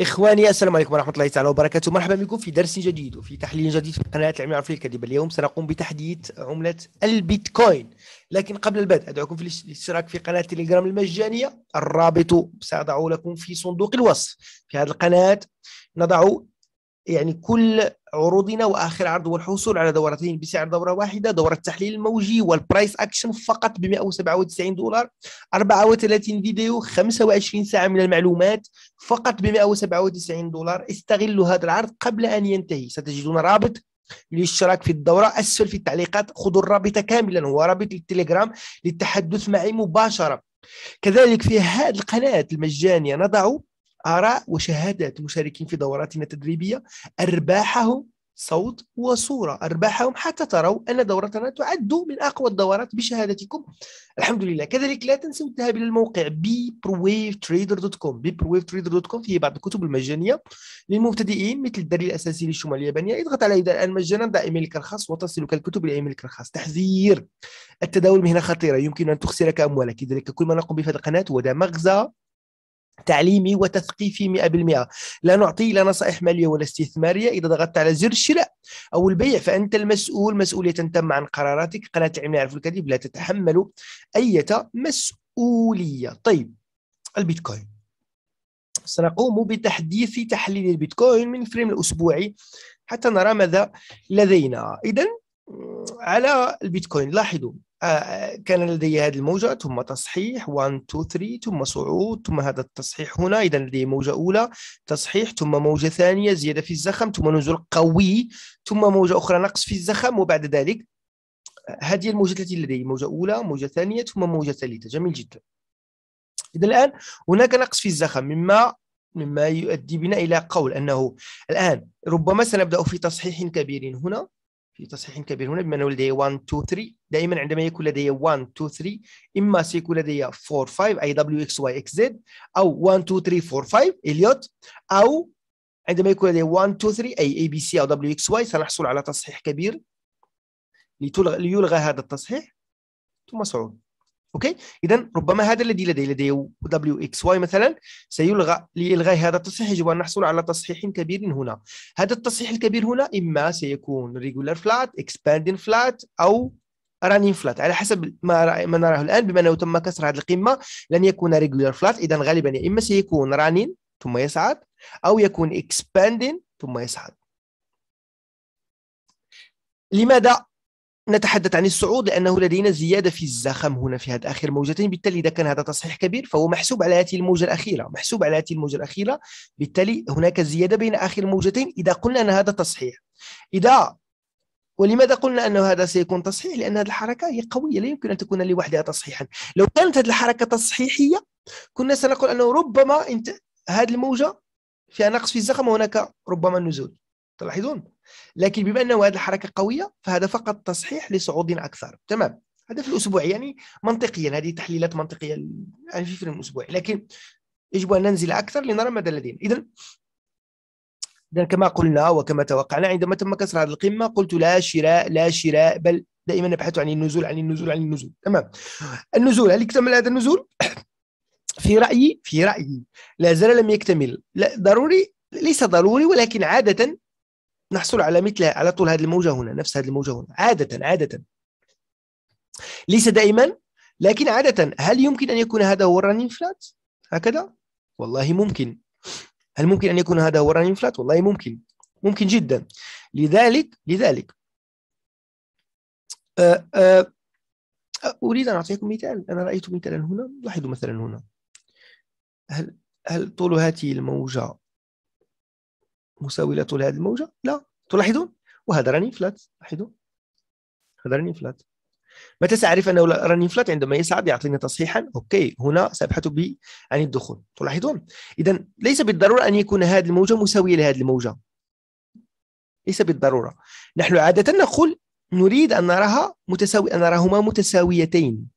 إخواني السلام عليكم ورحمة الله تعالى وبركاته مرحبا بكم في درس جديد وفي تحليل جديد في قناة العلم العرفي الكاذبة اليوم سنقوم بتحديد عملة البيتكوين لكن قبل البدء أدعوكم في الاشتراك في قناة تليجرام المجانية الرابط سأضعه لكم في صندوق الوصف في هذه القناة نضع يعني كل عروضنا واخر عرض هو الحصول على دورتين بسعر دوره واحده دوره التحليل الموجي والبرايس اكشن فقط ب 197 دولار 34 فيديو 25 ساعه من المعلومات فقط ب 197 دولار استغلوا هذا العرض قبل ان ينتهي ستجدون رابط للاشتراك في الدورة أسفل في التعليقات خذوا الرابط كاملا هو رابط التليجرام للتحدث معي مباشرة كذلك في هذه القناة المجانية نضع آراء وشهادات مشاركين في دوراتنا التدريبية أرباحهم صوت وصورة أرباحهم حتى تروا أن دورتنا تعد من أقوى الدورات بشهادتكم الحمد لله كذلك لا تنسوا الذهاب إلى الموقع bprowavetrader.com فيه بعض الكتب المجانية للمبتدئين مثل الدليل الأساسي للشمال اليابانية اضغط عليه الآن مجانا دع إيميلك الخاص وتصلك الكتب لإيميلك الخاص تحذير التداول مهنة خطيرة يمكن أن تخسرك أموالك لذلك كل ما نقوم به في القناة هو مغزى تعليمي وتثقيفي 100% لا نعطي لا نصائح ماليه ولا استثماريه اذا ضغطت على زر الشراء او البيع فانت المسؤول مسؤوليه تم عن قراراتك قناه العلم يعرف الكذب لا تتحمل اي مسؤوليه طيب البيتكوين سنقوم بتحديث تحليل البيتكوين من فريم الاسبوعي حتى نرى ماذا لدينا اذا على البيتكوين لاحظوا آه، كان لدي هذه الموجة ثم تصحيح 1 2 3 ثم صعود ثم هذا التصحيح هنا إذا لدي موجة أولى تصحيح ثم موجة ثانية زيادة في الزخم ثم نزول قوي ثم موجة أخرى نقص في الزخم وبعد ذلك آه، هذه الموجة التي لدي موجة أولى موجة ثانية ثم موجة ثالثة جميل جدا إذا الآن هناك نقص في الزخم مما مما يؤدي بنا إلى قول أنه الآن ربما سنبدأ في تصحيح كبير هنا في تصحيح كبير هنا بما انه لدي 1 2 3 دائما عندما يكون لدي 1 2 3 اما سيكون لدي 4 5 اي دبليو اكس واي اكس زد او 1 2 3 4 5 اليوت او عندما يكون لدي 1 2 3 اي اي بي سي او دبليو اكس واي سنحصل على تصحيح كبير ليلغى هذا التصحيح ثم صعود اوكي اذا ربما هذا الذي لدي لدي دبليو اكس واي مثلا سيلغى لالغاء هذا التصحيح يجب ان نحصل على تصحيح كبير هنا هذا التصحيح الكبير هنا اما سيكون ريجولار فلات اكسباندين فلات او رانين فلات على حسب ما ما نراه الان بما انه تم كسر هذه القمه لن يكون ريجولار فلات اذا غالبا يا اما سيكون رانين ثم يصعد او يكون اكسباندين ثم يصعد لماذا نتحدث عن الصعود لأنه لدينا زيادة في الزخم هنا في هذه آخر موجتين بالتالي إذا كان هذا تصحيح كبير فهو محسوب على هذه الموجة الأخيرة محسوب على هذه الموجة الأخيرة بالتالي هناك زيادة بين آخر موجتين إذا قلنا أن هذا تصحيح إذا ولماذا قلنا انه هذا سيكون تصحيح لأن هذه الحركة هي قوية لا يمكن أن تكون لوحدها تصحيحا لو كانت هذه الحركة تصحيحية كنا سنقول أنه ربما انت هذه الموجة فيها نقص في الزخم وهناك ربما نزول تلاحظون لكن بما انه هذه الحركه قويه فهذا فقط تصحيح لصعود اكثر تمام هذا في الاسبوع يعني منطقيا هذه تحليلات منطقيه يعني في فيلم الاسبوع لكن يجب ان ننزل اكثر لنرى ماذا لدينا اذا اذا كما قلنا وكما توقعنا عندما تم كسر هذه القمه قلت لا شراء لا شراء بل دائما نبحث عن النزول عن النزول عن النزول تمام النزول هل اكتمل هذا النزول في رايي في رايي لا زال لم يكتمل لا ضروري ليس ضروري ولكن عاده نحصل على مثل على طول هذه الموجة هنا نفس هذه الموجة هنا عادة عادة ليس دائما لكن عادة هل يمكن أن يكون هذا هو الرنين فلات هكذا والله ممكن هل ممكن أن يكون هذا هو الرنين فلات والله ممكن ممكن جدا لذلك لذلك أه، أه، أريد أن أعطيكم مثال أنا رأيت مثلا هنا لاحظوا مثلا هنا هل هل طول هذه الموجة مساوية لهذه الموجة لا تلاحظون وهذا راني فلات لاحظوا هذا راني فلات متى سأعرف أنه راني فلات عندما يصعد يعطيني تصحيحا أوكي هنا سأبحث ب عن الدخول تلاحظون إذا ليس بالضرورة أن يكون هذه الموجة مساوية لهذه الموجة ليس بالضرورة نحن عادة نقول نريد أن نراها متساوي أن نراهما متساويتين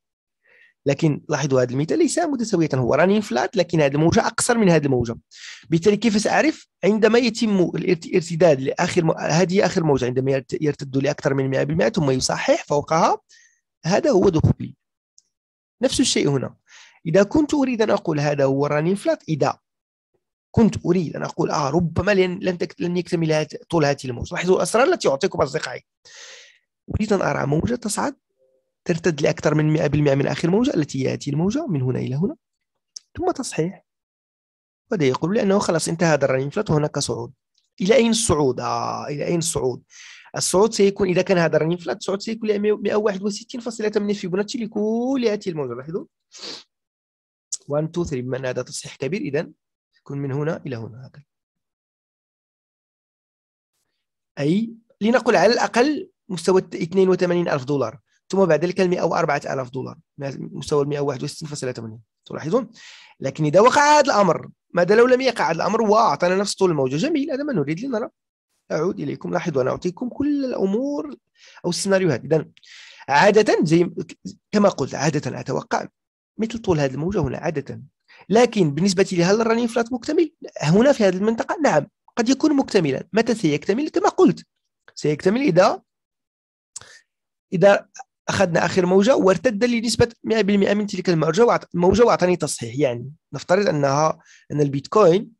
لكن لاحظوا هذا المثال ليس متساويه هو راني فلات لكن هذه الموجه اقصر من هذه الموجه بالتالي كيف ساعرف عندما يتم الارتداد لاخر مو... هذه اخر موجه عندما يرتد لاكثر من 100% ثم يصحح فوقها هذا هو دخولي نفس الشيء هنا اذا كنت اريد ان اقول هذا هو راني فلات اذا كنت اريد ان اقول اه ربما لن لن, لن يكتمل طول هذه الموجه لاحظوا الاسرار التي اعطيكم اصدقائي اريد ان ارى موجه تصعد ترتد لأكثر من 100% من آخر موجة التي ياتي الموجة من هنا إلى هنا ثم تصحيح وهذا يقول لانه أنه خلاص انتهى هذا الرنين فلات وهناك صعود إلى أين الصعود؟ آه إلى أين الصعود؟ الصعود سيكون إذا كان هذا الرنين فلات الصعود سيكون 161.8 فيبوناتشي لكل هذه الموجة لاحظوا 1 2 3 بما أن هذا تصحيح كبير إذا يكون من هنا إلى هنا هكذا أي لنقل على الأقل مستوى 82 ألف دولار ثم بعد ذلك ال دولار مستوى ال 161.8 تلاحظون لكن إذا وقع هذا الأمر ماذا لو لم يقع هذا الأمر وأعطانا نفس طول الموجة جميل هذا ما نريد لنرى أعود إليكم لاحظوا أنا أعطيكم كل الأمور أو السيناريوهات إذا عادة زي كما قلت عادة أتوقع مثل طول هذه الموجة هنا عادة لكن بالنسبة لي هل راني فلات مكتمل؟ هنا في هذه المنطقة نعم قد يكون مكتملا متى سيكتمل؟ كما قلت سيكتمل إذا إذا اخذنا اخر موجه وارتد لنسبه 100% من تلك الموجه الموجه واعطاني تصحيح يعني نفترض انها ان البيتكوين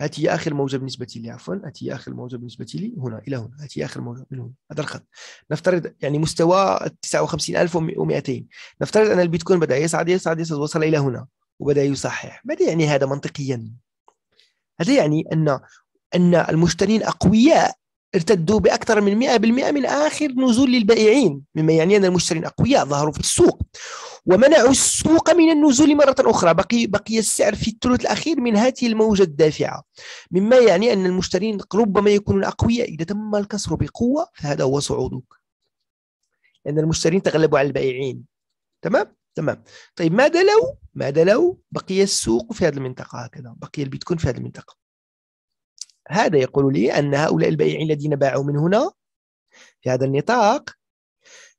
هاتي هي اخر موجه بالنسبه لي عفوا هاتي هي اخر موجه بالنسبه لي هنا الى هنا هاتي هي اخر موجه من هنا هذا الخط نفترض يعني مستوى 59200 نفترض ان البيتكوين بدا يصعد يصعد يصعد وصل الى هنا وبدا يصحح ماذا يعني هذا منطقيا هذا يعني ان ان المشترين اقوياء ارتدوا بأكثر من 100% من آخر نزول للبائعين مما يعني أن المشترين أقوياء ظهروا في السوق ومنعوا السوق من النزول مرة أخرى بقي, بقي السعر في الثلث الأخير من هذه الموجة الدافعة مما يعني أن المشترين ربما يكونون أقوياء إذا تم الكسر بقوة فهذا هو صعودك لأن المشترين تغلبوا على البائعين تمام؟ تمام طيب ماذا لو ماذا لو بقي السوق في هذه المنطقة هكذا بقي البيتكوين في هذه المنطقة هذا يقول لي أن هؤلاء البائعين الذين باعوا من هنا في هذا النطاق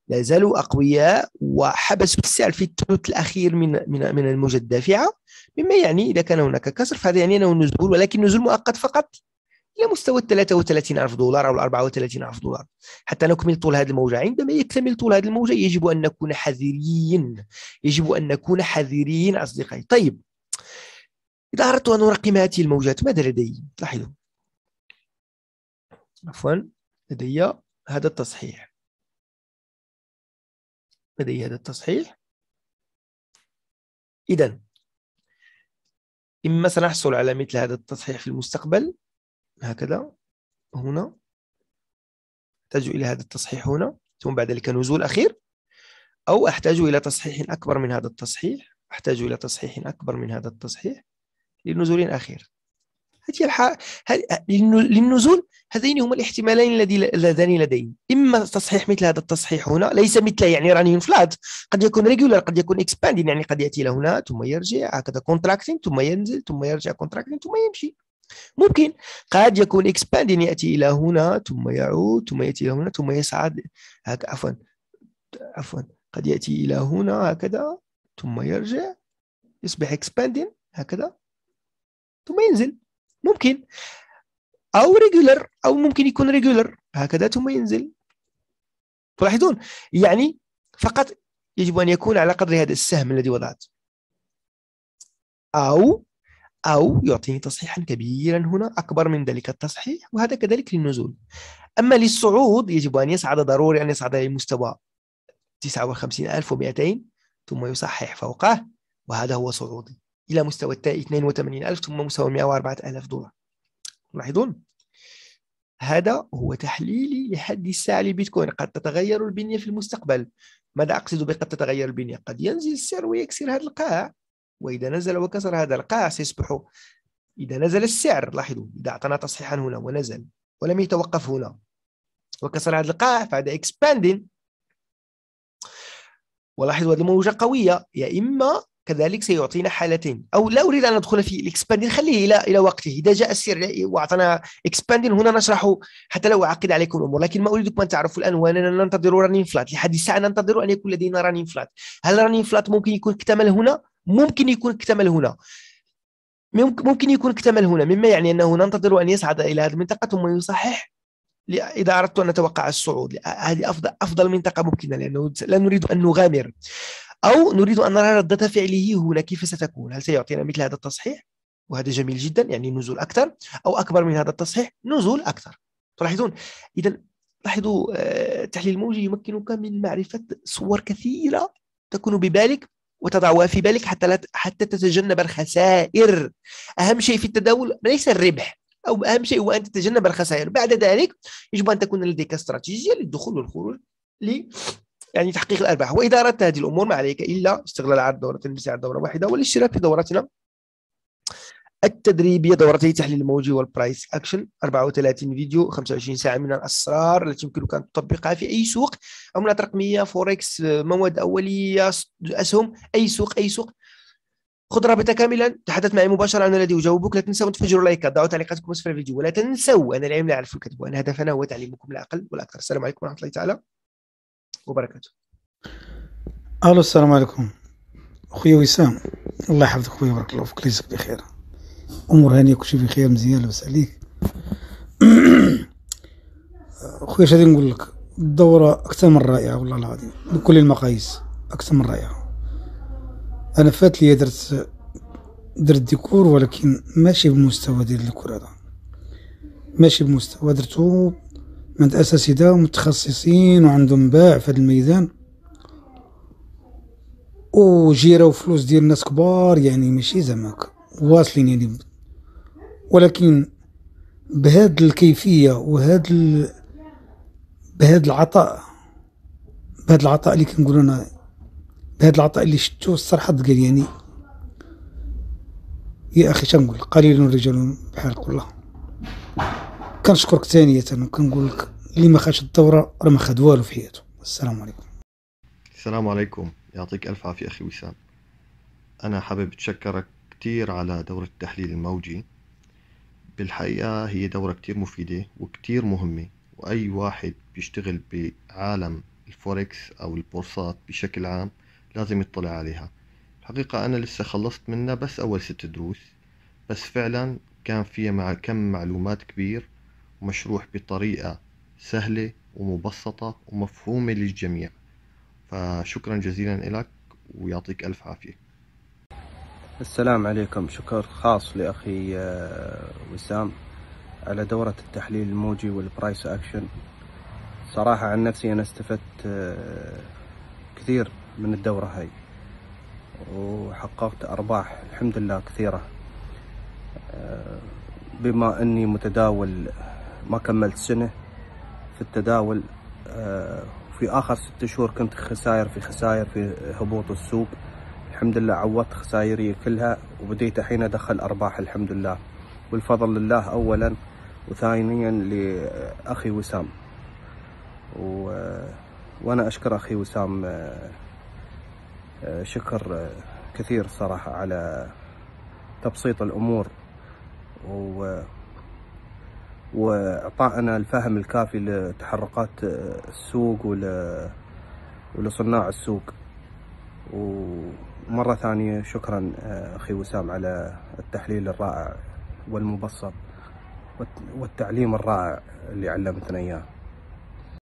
لا زالوا أقوياء وحبسوا السعر في الثلث الأخير من من من الموجة الدافعة مما يعني إذا كان هناك كسر فهذا يعني أنه نزول ولكن نزول مؤقت فقط إلى مستوى 33 ألف دولار أو 34 ألف دولار حتى نكمل طول هذه الموجة عندما يكتمل طول هذه الموجة يجب أن نكون حذرين يجب أن نكون حذرين أصدقائي طيب إذا أردت أن أرقم هذه الموجات ماذا لدي؟ لاحظوا عفوا لدي هذا التصحيح لدي هذا التصحيح إذا إما سنحصل على مثل هذا التصحيح في المستقبل هكذا هنا أحتاج إلى هذا التصحيح هنا ثم بعد ذلك نزول أخير أو أحتاج إلى تصحيح أكبر من هذا التصحيح أحتاج إلى تصحيح أكبر من هذا التصحيح لنزول أخير هذه الح... للنزول هذين هما الاحتمالين اللذان لدي اما تصحيح مثل هذا التصحيح هنا ليس مثل يعني راني انفلات قد يكون ريجولار قد يكون اكسباندين يعني قد ياتي الى هنا ثم يرجع هكذا كونتراكتين ثم ينزل ثم يرجع كونتراكتين ثم يمشي ممكن قد يكون اكسباندين ياتي الى هنا ثم يعود ثم ياتي الى هنا ثم يصعد هكذا عفوا عفوا قد ياتي الى هنا هكذا ثم يرجع يصبح اكسباندين هكذا ثم ينزل ممكن او ريجولر او ممكن يكون ريجولر هكذا ثم ينزل تلاحظون يعني فقط يجب ان يكون على قدر هذا السهم الذي وضعت او او يعطيني تصحيحا كبيرا هنا اكبر من ذلك التصحيح وهذا كذلك للنزول اما للصعود يجب ان يصعد ضروري ان يصعد الى مستوى 59200 ثم يصحح فوقه وهذا هو صعودي الى مستوى التائي 82000 ثم مستوى 104000 دولار لاحظون هذا هو تحليلي لحد الساعه للبيتكوين قد تتغير البنيه في المستقبل ماذا اقصد بقد تتغير البنيه قد ينزل السعر ويكسر هذا القاع واذا نزل وكسر هذا القاع سيصبح اذا نزل السعر لاحظوا اذا اعطانا تصحيحا هنا ونزل ولم يتوقف هنا وكسر هذا القاع فهذا اكسباندين ولاحظوا هذه الموجه قويه يا اما كذلك سيعطينا حالتين او لا اريد ان ادخل في الاكسباندين خليه الى الى وقته اذا جاء السير واعطانا اكسباندين هنا نشرح حتى لا اعقد عليكم الامور لكن ما اريدكم ان تعرفوا الان اننا ننتظر رانين فلات لحد الساعه ننتظر ان يكون لدينا رانين فلات هل رانين فلات ممكن يكون اكتمل هنا ممكن يكون اكتمل هنا ممكن يكون اكتمل هنا مما يعني انه ننتظر ان يصعد الى هذه المنطقه ثم يصحح اذا اردت ان نتوقع الصعود هذه افضل افضل منطقه ممكنه لانه لا نريد ان نغامر أو نريد أن نرى ردة فعله هنا كيف ستكون هل سيعطينا مثل هذا التصحيح وهذا جميل جدا يعني نزول أكثر أو أكبر من هذا التصحيح نزول أكثر تلاحظون إذا لاحظوا آه، التحليل الموجي يمكنك من معرفة صور كثيرة تكون ببالك وتضعها في بالك حتى لا حتى تتجنب الخسائر أهم شيء في التداول ليس الربح أو أهم شيء هو أن تتجنب الخسائر بعد ذلك يجب أن تكون لديك استراتيجية للدخول والخروج يعني تحقيق الارباح واذا اردت هذه الامور ما عليك الا استغلال عرض دوره بسعر دوره واحده والاشتراك في دورتنا التدريبيه دورتي تحليل الموجي والبرايس اكشن 34 فيديو 25 ساعه من الاسرار التي يمكنك ان تطبقها في اي سوق عملات رقميه فوركس مواد اوليه اسهم اي سوق اي سوق خذ رابطه كاملا تحدث معي مباشره انا الذي اجاوبك لا تنسوا ان تفجروا لايك ضعوا تعليقاتكم اسفل الفيديو ولا تنسوا ان العلم لا يعرف الكتب وان هدفنا هو تعليمكم العقل والاكثر السلام عليكم ورحمه الله تعالى وبركاته الو السلام عليكم خويا وسام الله يحفظك خويا بارك الله فيك يجزاك بخير امور هانيه كلشي بخير مزيان لاباس عليك خويا غادي نقول لك الدوره اكثر من رائعه والله العظيم بكل المقاييس اكثر من رائعه انا فات لي درت درت ديكور ولكن ماشي بمستوى ديال الكره هذا ماشي بمستوى درتو من أساسدة متخصصين وعندهم باع في هذا الميدان وجيره فلوس ديال ناس كبار يعني ماشي زعما واصلين يعني ولكن بهاد الكيفية وهاد ال... بهاد العطاء بهاد العطاء اللي كنقولوا انا بهاد العطاء اللي شتو الصراحة تقال يعني يا اخي شنقول قليل الرجال بحال الله كنشكرك ثانية وكنقول لك اللي ما خدش الدورة راه ما خد والو في حياته السلام عليكم السلام عليكم يعطيك ألف عافية أخي وسام أنا حابب أتشكرك كتير على دورة التحليل الموجي بالحقيقة هي دورة كتير مفيدة وكتير مهمة وأي واحد بيشتغل بعالم الفوركس أو البورصات بشكل عام لازم يطلع عليها الحقيقة أنا لسه خلصت منها بس أول ست دروس بس فعلا كان فيها مع كم معلومات كبير مشروح بطريقة سهلة ومبسطة ومفهومة للجميع فشكرا جزيلا لك ويعطيك ألف عافية السلام عليكم شكر خاص لأخي آه، وسام على دورة التحليل الموجي والبرايس أكشن صراحة عن نفسي أنا استفدت آه، كثير من الدورة هاي وحققت أرباح الحمد لله كثيرة آه، بما أني متداول ما كملت سنة في التداول آه، في آخر ست شهور كنت خسائر في خسائر في هبوط السوق الحمد لله عوضت خسائري كلها وبديت الحين أدخل أرباح الحمد لله والفضل لله أولا وثانيا لأخي وسام و... آه، وأنا أشكر أخي وسام آه، شكر كثير صراحة على تبسيط الأمور و... واعطائنا الفهم الكافي لتحركات السوق ول ولصناع السوق ومرة ثانية شكرا أخي وسام على التحليل الرائع والمبسط والتعليم الرائع اللي علمتنا إياه